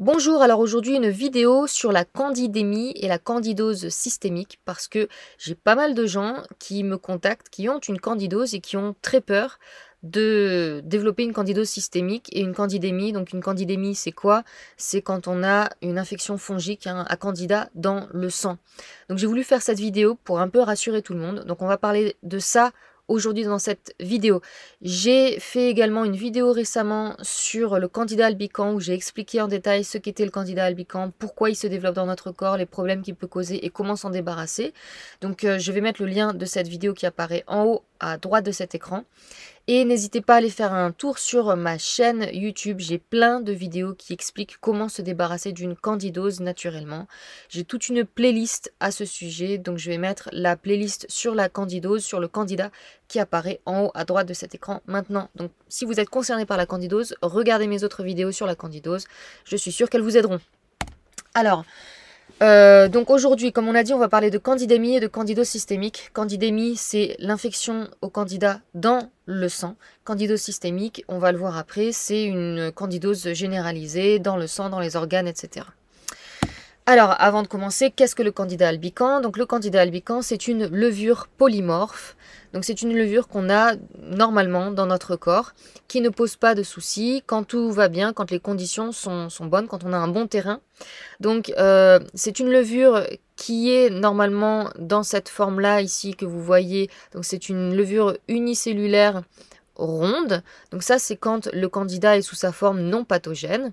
Bonjour, alors aujourd'hui une vidéo sur la candidémie et la candidose systémique parce que j'ai pas mal de gens qui me contactent qui ont une candidose et qui ont très peur de développer une candidose systémique et une candidémie. Donc une candidémie, c'est quoi C'est quand on a une infection fongique hein, à candida dans le sang. Donc j'ai voulu faire cette vidéo pour un peu rassurer tout le monde. Donc on va parler de ça aujourd'hui dans cette vidéo. J'ai fait également une vidéo récemment sur le candidat albican où j'ai expliqué en détail ce qu'était le candidat albican, pourquoi il se développe dans notre corps, les problèmes qu'il peut causer et comment s'en débarrasser. Donc euh, je vais mettre le lien de cette vidéo qui apparaît en haut à droite de cet écran. Et n'hésitez pas à aller faire un tour sur ma chaîne YouTube. J'ai plein de vidéos qui expliquent comment se débarrasser d'une candidose naturellement. J'ai toute une playlist à ce sujet. Donc je vais mettre la playlist sur la candidose, sur le candidat qui apparaît en haut à droite de cet écran maintenant. Donc si vous êtes concerné par la candidose, regardez mes autres vidéos sur la candidose. Je suis sûre qu'elles vous aideront. Alors, euh, donc aujourd'hui, comme on a dit, on va parler de candidémie et de candidose systémique. Candidémie, c'est l'infection au candidat dans le sang. Candidose systémique, on va le voir après, c'est une candidose généralisée dans le sang, dans les organes, etc. Alors, avant de commencer, qu'est-ce que le candidat albican Donc, le candidat albican, c'est une levure polymorphe. Donc, c'est une levure qu'on a normalement dans notre corps, qui ne pose pas de soucis quand tout va bien, quand les conditions sont, bonnes, quand on a un bon terrain. Donc, euh, c'est une levure qui est normalement dans cette forme-là ici que vous voyez. Donc, c'est une levure unicellulaire ronde. Donc ça, c'est quand le candidat est sous sa forme non pathogène.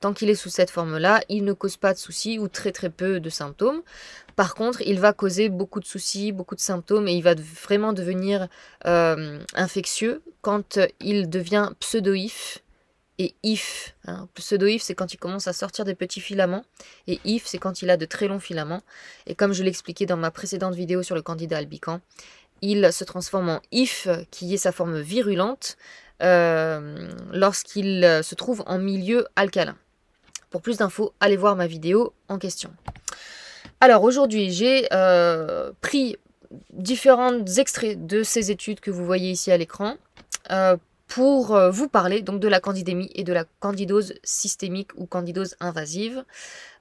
Tant qu'il est sous cette forme-là, il ne cause pas de soucis ou très très peu de symptômes. Par contre, il va causer beaucoup de soucis, beaucoup de symptômes et il va vraiment devenir euh, infectieux quand il devient pseudo-if et if. Hein. Pseudo-if, c'est quand il commence à sortir des petits filaments et if, c'est quand il a de très longs filaments. Et comme je l'expliquais dans ma précédente vidéo sur le candidat albican, il se transforme en if, qui est sa forme virulente, euh, lorsqu'il se trouve en milieu alcalin. Pour plus d'infos, allez voir ma vidéo en question. Alors aujourd'hui, j'ai euh, pris différents extraits de ces études que vous voyez ici à l'écran euh, pour euh, vous parler donc de la candidémie et de la candidose systémique ou candidose invasive.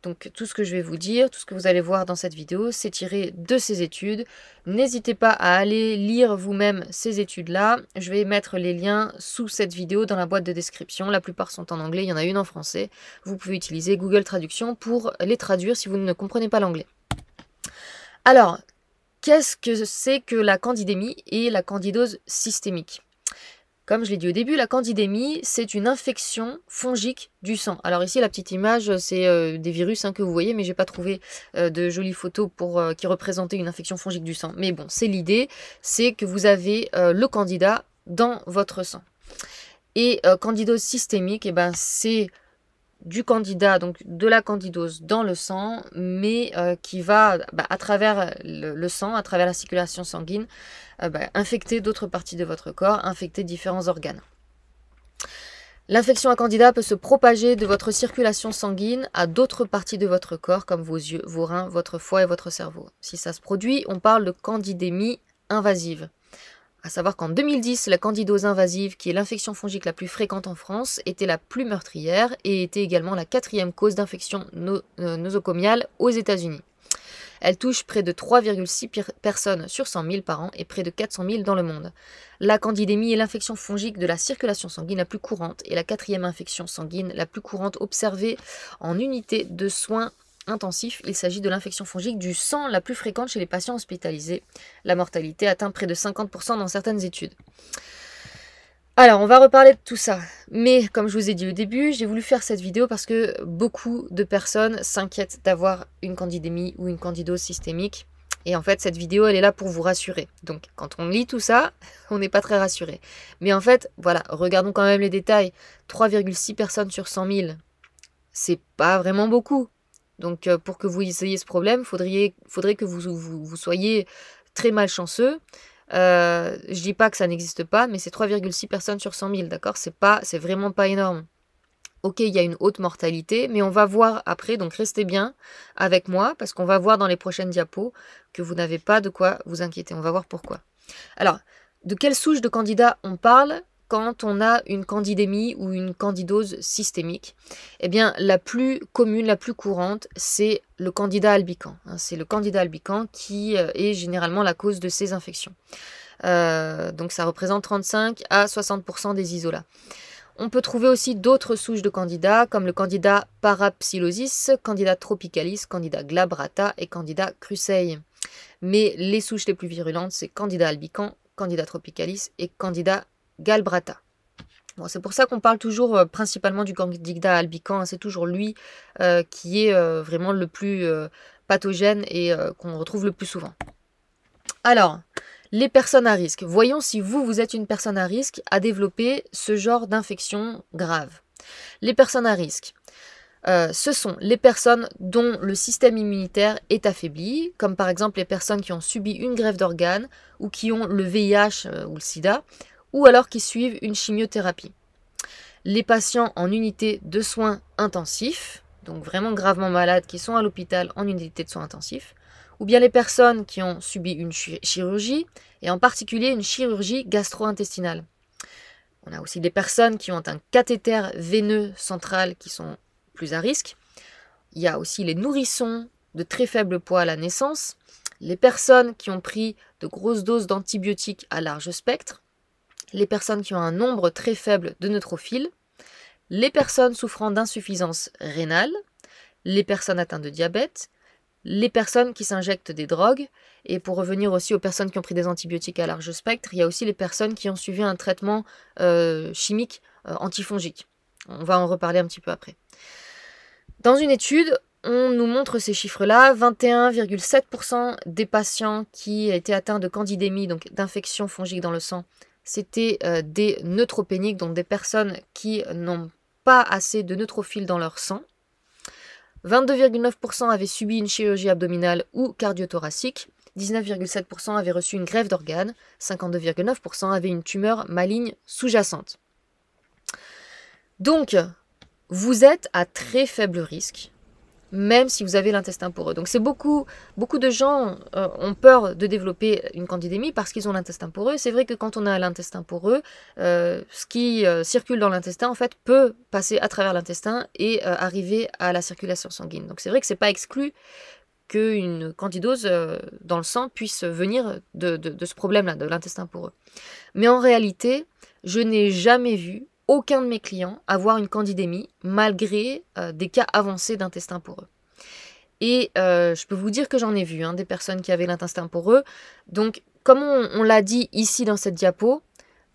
Donc tout ce que je vais vous dire, tout ce que vous allez voir dans cette vidéo, c'est tiré de ces études. N'hésitez pas à aller lire vous-même ces études-là. Je vais mettre les liens sous cette vidéo dans la boîte de description. La plupart sont en anglais, il y en a une en français. Vous pouvez utiliser Google Traduction pour les traduire si vous ne comprenez pas l'anglais. Alors, qu'est-ce que c'est que la candidémie et la candidose systémique comme je l'ai dit au début, la candidémie, c'est une infection fongique du sang. Alors ici, la petite image, c'est euh, des virus hein, que vous voyez, mais j'ai pas trouvé euh, de jolies photos pour, euh, qui représentaient une infection fongique du sang. Mais bon, c'est l'idée, c'est que vous avez le candidat dans votre sang. Et candidose systémique, et eh ben, c'est du candidat, donc de la candidose dans le sang, mais euh, qui va bah, à travers le, sang, à travers la circulation sanguine, euh, bah, infecter d'autres parties de votre corps, infecter différents organes. L'infection à candida peut se propager de votre circulation sanguine à d'autres parties de votre corps, comme vos yeux, vos reins, votre foie et votre cerveau. Si ça se produit, on parle de candidémie invasive. À savoir qu'en 2010, la candidose invasive, qui est l'infection fongique la plus fréquente en France, était la plus meurtrière et était également la quatrième cause d'infection euh, nosocomiale aux États-Unis. Elle touche près de 3,6 personnes sur 100 000 par an et près de 400 000 dans le monde. La candidémie est l'infection fongique de la circulation sanguine la plus courante et la quatrième infection sanguine la plus courante observée en unité de soins intensif, il s'agit de l'infection fongique du sang la plus fréquente chez les patients hospitalisés. La mortalité atteint près de 50% dans certaines études. Alors, on va reparler de tout ça. Mais comme je vous ai dit au début, j'ai voulu faire cette vidéo parce que beaucoup de personnes s'inquiètent d'avoir une candidémie ou une candidose systémique. Et en fait, cette vidéo, elle est là pour vous rassurer. Donc, quand on lit tout ça, on n'est pas très rassuré. Mais en fait, voilà, regardons quand même les détails. 3,6 personnes sur 100 000, c'est pas vraiment beaucoup. Donc euh, pour que vous ayez ce problème, il faudrait, que vous, soyez très malchanceux. Euh, je dis pas que ça n'existe pas, mais c'est 3,6 personnes sur 100 000, d'accord C'est pas, c'est vraiment pas énorme. Ok, il y a une haute mortalité, mais on va voir après, donc restez bien avec moi, parce qu'on va voir dans les prochaines diapos que vous n'avez pas de quoi vous inquiéter. On va voir pourquoi. Alors, de quelle souche de candidats on parle quand on a une candidémie ou une candidose systémique, eh bien la plus commune, la plus courante, c'est le candidat albican. Hein. c'est le candidat albican qui euh, est généralement la cause de ces infections. Euh, donc ça représente 35 à 60% des isolats. On peut trouver aussi d'autres souches de candidats comme le candidat parapsilosis, candidat tropicalis, candidat glabrata et candidat crucei. Mais les souches les plus virulentes, c'est candida albican, candidat tropicalis et candidat Galbrata. c'est pour ça qu'on parle toujours euh, principalement du Candida albicans, hein. c'est toujours lui euh, qui est euh, vraiment le plus pathogène et qu'on retrouve le plus souvent. Alors, les personnes à risque. Voyons si vous, vous êtes une personne à risque à développer ce genre d'infection grave. Les personnes à risque. ce sont les personnes dont le système immunitaire est affaibli, comme par exemple les personnes qui ont subi une grève d'organes ou qui ont le VIH ou le sida, ou alors qui suivent une chimiothérapie. Les patients en unité de soins intensifs, donc vraiment gravement malades, qui sont à l'hôpital en unité de soins intensifs, ou bien les personnes qui ont subi une chirurgie, et en particulier une chirurgie gastro-intestinale. On a aussi des personnes qui ont un cathéter veineux central qui sont plus à risque. Il y a aussi les nourrissons de très faible poids à la naissance, les personnes qui ont pris de grosses doses d'antibiotiques à large spectre, les personnes qui ont un nombre très faible de neutrophiles, les personnes souffrant d'insuffisance rénale, les personnes atteintes de diabète, les personnes qui s'injectent des drogues, et pour revenir aussi aux personnes qui ont pris des antibiotiques à large spectre, il y a aussi les personnes qui ont suivi un traitement euh, chimique euh, antifongique. On va en reparler un petit peu après. Dans une étude, on nous montre ces chiffres-là. 21,7% des patients qui étaient atteints de candidémie, donc d'infection fongique dans le sang, c'était euh, des neutropéniques, donc des personnes qui n'ont pas assez de neutrophiles dans leur sang. 22,9% avaient subi une chirurgie abdominale ou cardiothoracique, 19,7% avaient reçu une grève d'organes, 52,9% avaient une tumeur maligne sous-jacente. Donc, vous êtes à très faible risque même si vous avez l'intestin poreux. Donc c'est beaucoup, beaucoup de gens euh, ont peur de développer une candidémie parce qu'ils ont l'intestin poreux. C'est vrai que quand on a l'intestin poreux, eux, ce qui euh, circule dans l'intestin en fait peut passer à travers l'intestin et euh, arriver à la circulation sanguine. Donc c'est vrai que c'est pas exclu qu'une candidose dans le sang puisse venir de, ce problème-là, de l'intestin poreux. Mais en réalité, je n'ai jamais vu aucun de mes clients avoir une candidémie malgré euh, des cas avancés d'intestin poreux. Et euh, je peux vous dire que j'en ai vu hein, des personnes qui avaient l'intestin poreux. Donc, comme on, l'a dit ici dans cette diapo,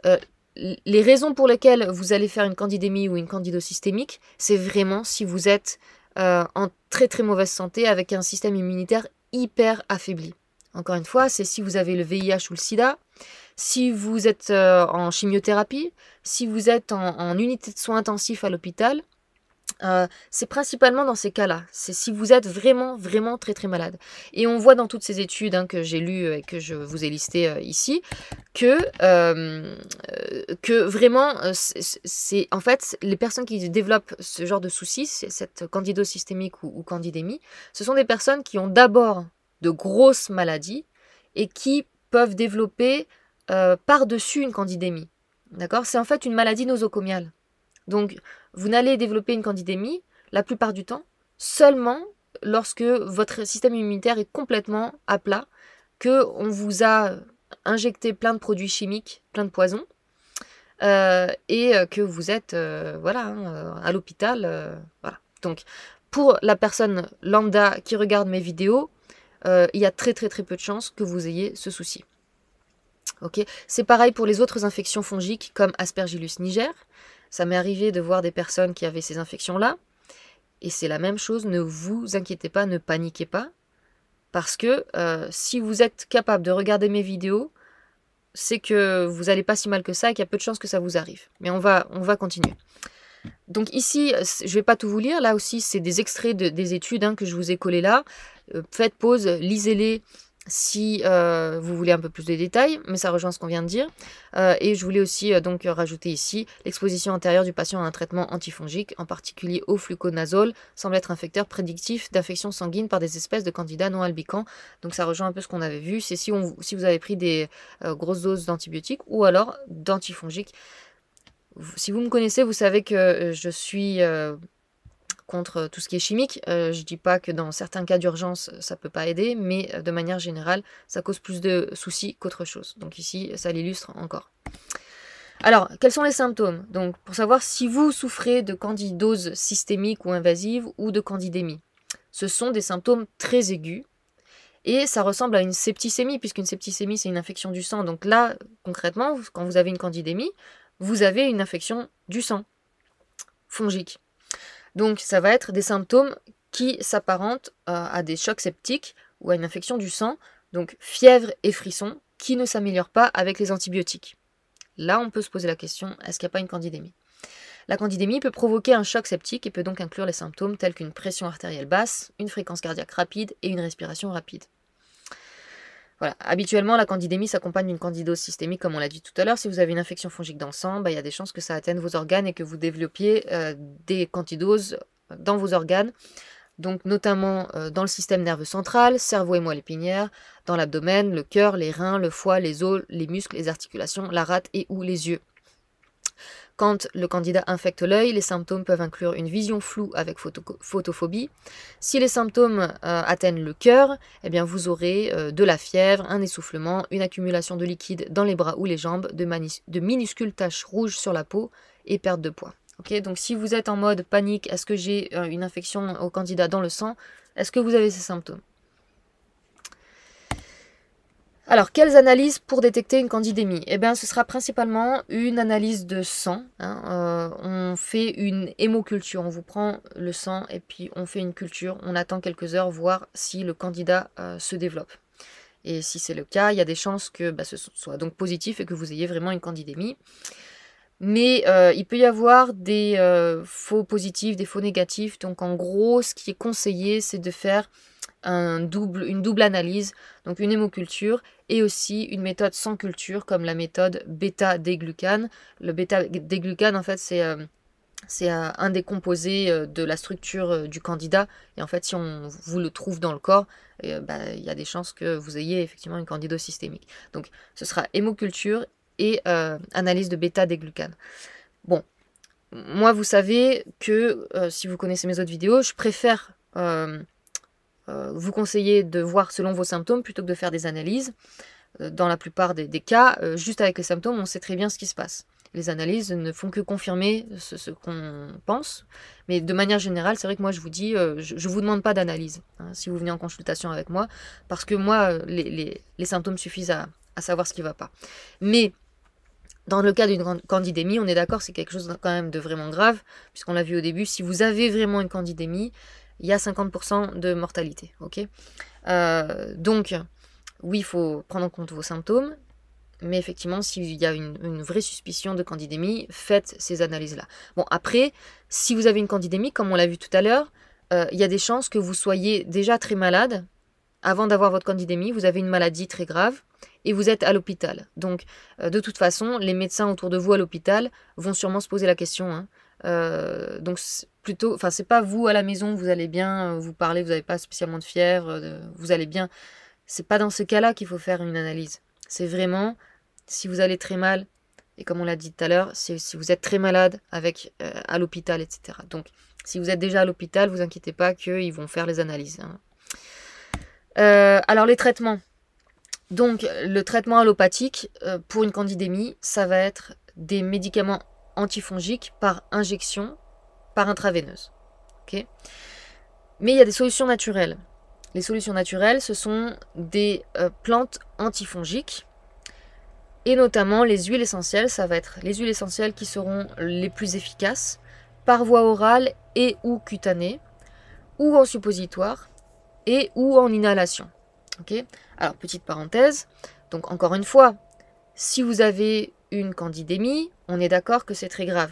euh, les raisons pour lesquelles vous allez faire une candidémie ou une systémique, c'est vraiment si vous êtes en très très mauvaise santé avec un système immunitaire hyper affaibli. Encore une fois, c'est si vous avez le VIH ou le sida, si vous êtes euh, en chimiothérapie, si vous êtes en, unité de soins intensifs à l'hôpital, euh, c'est principalement dans ces cas-là. C'est si vous êtes vraiment, vraiment très, très malade. Et on voit dans toutes ces études hein, que j'ai lues et que je vous ai listées euh, ici que, que vraiment, c'est en fait les personnes qui développent ce genre de soucis, cette candidosystémique ou, ou candidémie, ce sont des personnes qui ont d'abord de grosses maladies et qui peuvent développer euh, par-dessus une candidémie. D'accord C'est en fait une maladie nosocomiale. Donc, vous n'allez développer une candidémie la plupart du temps seulement lorsque votre système immunitaire est complètement à plat, qu'on vous a injecté plein de produits chimiques, plein de poisons, euh, et euh, que vous êtes voilà hein, à l'hôpital. voilà. Donc, pour la personne lambda qui regarde mes vidéos, euh, il y a très très très peu de chances que vous ayez ce souci. c'est pareil pour les autres infections fongiques comme Aspergillus niger. Ça m'est arrivé de voir des personnes qui avaient ces infections-là. Et c'est la même chose, ne vous inquiétez pas, ne paniquez pas. Parce que euh, si vous êtes capable de regarder mes vidéos, c'est que vous n'allez pas si mal que ça et qu'il y a peu de chances que ça vous arrive. Mais on va, on va continuer. Donc ici, je ne vais pas tout vous lire. Là aussi, c'est des extraits de, des études hein, que je vous ai collés là. Euh, faites pause, lisez-les si euh, vous voulez un peu plus de détails, mais ça rejoint ce qu'on vient de dire. Euh, et je voulais aussi donc rajouter ici l'exposition antérieure du patient à un traitement antifongique, en particulier au fluconazole, semble être un facteur prédictif d'infection sanguine par des espèces de candidats non albicans. Donc ça rejoint un peu ce qu'on avait vu, c'est si, si vous avez pris des grosses doses d'antibiotiques ou alors d'antifongiques. Si vous me connaissez, vous savez que je suis contre euh, tout ce qui est chimique. Euh, je ne dis pas que dans certains cas d'urgence, euh, ça peut pas aider, mais de manière générale, ça cause plus de soucis qu'autre chose. Donc ici, ça l'illustre encore. Alors, quels sont les symptômes Donc, pour savoir si vous souffrez de candidose systémique ou invasive ou de candidémie. Ce sont des symptômes très aigus et ça ressemble à une septicémie, puisqu'une septicémie, c'est une infection du sang. Donc là, concrètement, quand vous avez une candidémie, vous avez une infection du sang fongique. Donc ça va être des symptômes qui s'apparentent euh, à, des chocs septiques ou à une infection du sang, donc fièvre et frisson, qui ne s'améliorent pas avec les antibiotiques. Là, on peut se poser la question, est-ce qu'il n'y a pas une candidémie La candidémie peut provoquer un choc septique et peut donc inclure les symptômes tels qu'une pression artérielle basse, une fréquence cardiaque rapide et une respiration rapide. Voilà. Habituellement, la candidémie s'accompagne d'une candidose systémique, comme on l'a dit tout à l'heure. Si vous avez une infection fongique dans le sang, bah, il y a des chances que ça atteigne vos organes et que vous développiez euh, des candidoses dans vos organes. Donc, notamment euh, dans le système nerveux central, cerveau et moelle épinière, dans l'abdomen, le cœur, les reins, le foie, les os, les muscles, les articulations, la rate et ou les yeux. Quand le candidat infecte l'œil, les symptômes peuvent inclure une vision floue avec photophobie. Si les symptômes euh, atteignent le cœur, eh bien vous aurez euh, de la fièvre, un essoufflement, une accumulation de liquide dans les bras ou les jambes, de, minuscules taches rouges sur la peau et perte de poids. donc si vous êtes en mode panique, est-ce que j'ai euh, une infection au candidat dans le sang Est-ce que vous avez ces symptômes alors, quelles analyses pour détecter une candidémie Eh bien, ce sera principalement une analyse de sang. Hein. Euh, on fait une hémoculture. On vous prend le sang et puis on fait une culture. On attend quelques heures, voir si le candidat euh, se développe. Et si c'est le cas, il y a des chances que bah, ce soit donc positif et que vous ayez vraiment une candidémie. Mais euh, il peut y avoir des faux positifs, des faux négatifs. Donc en gros, ce qui est conseillé, c'est de faire double, une double analyse, donc une hémoculture et aussi une méthode sans culture comme la méthode bêta-déglucane. Le bêta-déglucane, en fait, c'est euh, c'est euh, un des composés euh, de la structure du candidat. Et en fait, si on vous le trouve dans le corps, bah, il y a des chances que vous ayez effectivement une candidose systémique. Donc, ce sera hémoculture et analyse de bêta-déglucane. Bon, moi, vous savez que si vous connaissez mes autres vidéos, je préfère euh, vous conseillez de voir selon vos symptômes plutôt que de faire des analyses. Euh, dans la plupart des, cas, euh, juste avec les symptômes, on sait très bien ce qui se passe. Les analyses ne font que confirmer ce, qu'on pense, mais de manière générale, c'est vrai que moi je vous dis, je, ne vous demande pas d'analyse hein, si vous venez en consultation avec moi, parce que moi, les, symptômes suffisent à, à savoir ce qui ne va pas. Mais dans le cas d'une candidémie, on est d'accord, c'est quelque chose quand même de vraiment grave, puisqu'on l'a vu au début, si vous avez vraiment une candidémie, il y a 50% de mortalité. ok euh, donc, oui, il faut prendre en compte vos symptômes, mais effectivement, s'il y a une, vraie suspicion de candidémie, faites ces analyses-là. Bon, après, si vous avez une candidémie, comme on l'a vu tout à l'heure, euh, il y a des chances que vous soyez déjà très malade. Avant d'avoir votre candidémie, vous avez une maladie très grave et vous êtes à l'hôpital. Donc, euh, de toute façon, les médecins autour de vous à l'hôpital vont sûrement se poser la question. Hein, euh, donc plutôt, enfin c'est pas vous à la maison, vous allez bien, euh, vous parlez, vous n'avez pas spécialement de fièvre, euh, vous allez bien. C'est pas dans ce cas-là qu'il faut faire une analyse. C'est vraiment si vous allez très mal, et comme on l'a dit tout à l'heure, si vous êtes très malade avec à l'hôpital, etc. Donc, si vous êtes déjà à l'hôpital, vous inquiétez pas qu'ils vont faire les analyses. Hein. alors les traitements. Donc le traitement allopathique pour une candidémie, ça va être des médicaments antifongiques par injection, par intraveineuse. Mais il y a des solutions naturelles. Les solutions naturelles, ce sont des euh, plantes antifongiques et notamment les huiles essentielles, ça va être les huiles essentielles qui seront les plus efficaces par voie orale et ou cutanée, ou en suppositoire et ou en inhalation. Alors petite parenthèse, donc encore une fois, si vous avez une candidémie, on est d'accord que c'est très grave.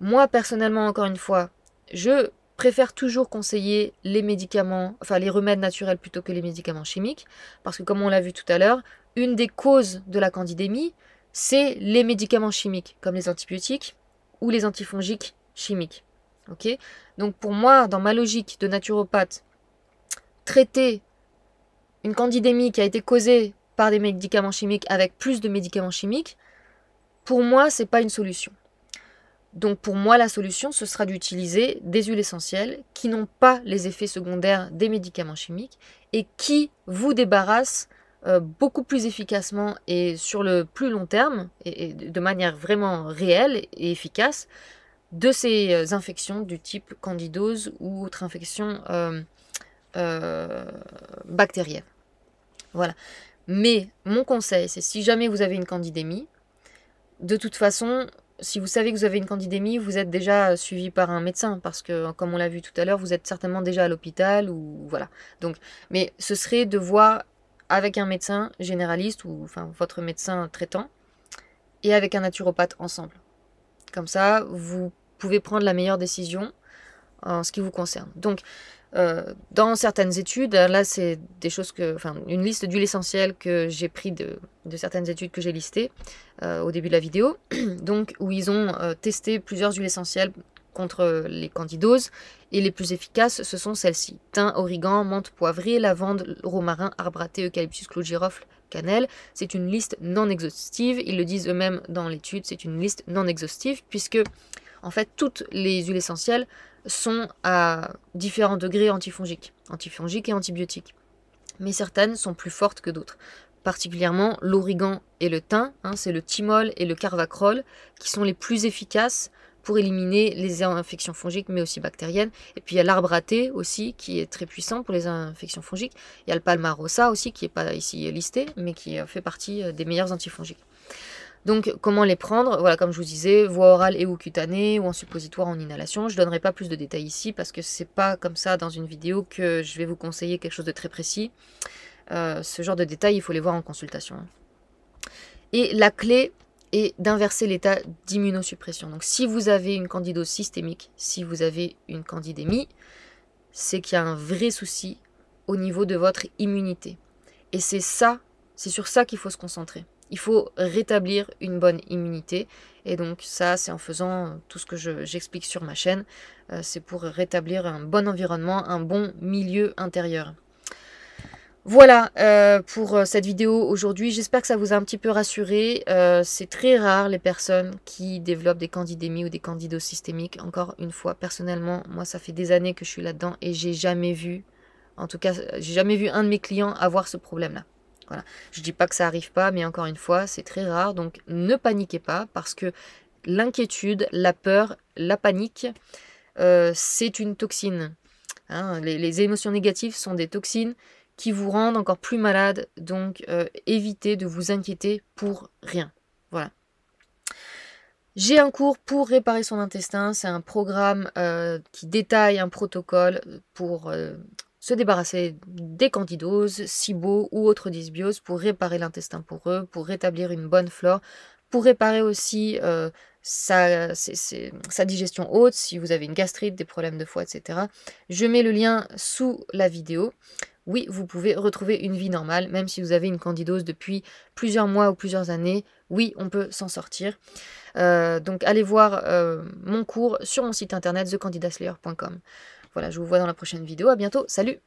Moi, personnellement, encore une fois, je préfère toujours conseiller les médicaments, enfin les remèdes naturels plutôt que les médicaments chimiques, parce que comme on l'a vu tout à l'heure, une des causes de la candidémie, c'est les médicaments chimiques, comme les antibiotiques ou les antifongiques chimiques. Donc pour moi, dans ma logique de naturopathe, traiter une candidémie qui a été causée par des médicaments chimiques avec plus de médicaments chimiques, pour moi, ce n'est pas une solution. Donc pour moi, la solution, ce sera d'utiliser des huiles essentielles qui n'ont pas les effets secondaires des médicaments chimiques et qui vous débarrassent euh, beaucoup plus efficacement et sur le plus long terme, et, de manière vraiment réelle et efficace, de ces euh, infections du type candidose ou autre infection euh, euh Voilà. Mais mon conseil, c'est si jamais vous avez une candidémie, de toute façon, si vous savez que vous avez une candidémie, vous êtes déjà euh, suivi par un médecin, parce que, comme on l'a vu tout à l'heure, vous êtes certainement déjà à l'hôpital, ou voilà. Donc, mais ce serait de voir avec un médecin généraliste, ou enfin votre médecin traitant, et avec un naturopathe ensemble. Comme ça, vous pouvez prendre la meilleure décision en ce qui vous concerne. Donc, euh, dans certaines études, là c'est des choses que, enfin une liste d'huiles essentielles que j'ai pris de, certaines études que j'ai listées euh, au début de la vidéo, donc où ils ont euh, testé plusieurs huiles essentielles contre les candidoses et les plus efficaces ce sont celles-ci thym, origan, menthe poivrée, lavande, romarin, arbre à thé, eucalyptus, clou de girofle, cannelle. C'est une liste non exhaustive, ils le disent eux-mêmes dans l'étude, c'est une liste non exhaustive puisque en fait, toutes les huiles essentielles sont à différents degrés antifongiques, antifongiques et antibiotiques. Mais certaines sont plus fortes que d'autres. Particulièrement l'origan et le thym, hein, c'est le thymol et le carvacrol qui sont les plus efficaces pour éliminer les infections fongiques mais aussi bactériennes. Et puis il y a l'arbre à thé aussi qui est très puissant pour les infections fongiques. Il y a le palmarosa aussi qui n'est pas ici listé mais qui euh, fait partie euh, des meilleurs antifongiques. Donc, comment les prendre Voilà, comme je vous disais, voie orale et ou cutanée, ou en suppositoire en inhalation. Je ne donnerai pas plus de détails ici parce que c'est pas comme ça dans une vidéo que je vais vous conseiller quelque chose de très précis. Euh, ce genre de détails, il faut les voir en consultation. Et la clé est d'inverser l'état d'immunosuppression. Donc, si vous avez une candidose systémique, si vous avez une candidémie, c'est qu'il y a un vrai souci au niveau de votre immunité. Et c'est ça, c'est sur ça qu'il faut se concentrer il faut rétablir une bonne immunité. Et donc ça, c'est en faisant tout ce que j'explique sur ma chaîne. Euh, c'est pour rétablir un bon environnement, un bon milieu intérieur. Voilà euh, pour euh, cette vidéo aujourd'hui. J'espère que ça vous a un petit peu rassuré. c'est très rare les personnes qui développent des candidémies ou des candidos systémiques. Encore une fois, personnellement, moi, ça fait des années que je suis là-dedans et j'ai jamais vu, en tout cas, j'ai jamais vu un de mes clients avoir ce problème-là. Je Je dis pas que ça arrive pas, mais encore une fois, c'est très rare. Donc ne paniquez pas parce que l'inquiétude, la peur, la panique, euh, c'est une toxine. Hein, les, émotions négatives sont des toxines qui vous rendent encore plus malade. Donc euh, évitez de vous inquiéter pour rien. Voilà. J'ai un cours pour réparer son intestin. C'est un programme euh, qui détaille un protocole pour se débarrasser des candidoses, SIBO ou autres dysbioses pour réparer l'intestin pour eux, pour rétablir une bonne flore, pour réparer aussi euh, sa, digestion haute, si vous avez une gastrite, des problèmes de foie, etc. Je mets le lien sous la vidéo. Oui, vous pouvez retrouver une vie normale, même si vous avez une candidose depuis plusieurs mois ou plusieurs années. Oui, on peut s'en sortir. Euh, donc allez voir euh, mon cours sur mon site internet thecandidaslayer.com. Voilà, je vous vois dans la prochaine vidéo. À bientôt. Salut